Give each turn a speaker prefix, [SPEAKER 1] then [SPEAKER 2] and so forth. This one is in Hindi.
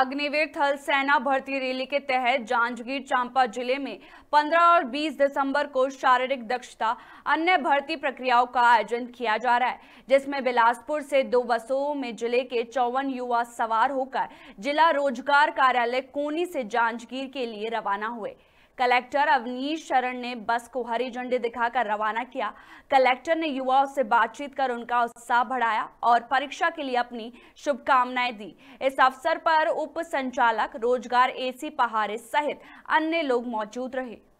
[SPEAKER 1] अग्निवीर थल सेना भर्ती रैली के तहत जांजगीर चांपा जिले में 15 और 20 दिसंबर को शारीरिक दक्षता अन्य भर्ती प्रक्रियाओं का आयोजन किया जा रहा है जिसमें बिलासपुर से दो बसों में जिले के चौवन युवा सवार होकर जिला रोजगार कार्यालय कोनी से जांजगीर के लिए रवाना हुए कलेक्टर अवनीश शरण ने बस को हरी झंडी दिखाकर रवाना किया कलेक्टर ने युवाओं से बातचीत कर उनका उत्साह बढ़ाया और परीक्षा के लिए अपनी शुभकामनाएं दी इस अवसर पर उप संचालक रोजगार एसी पहाड़े सहित अन्य लोग मौजूद रहे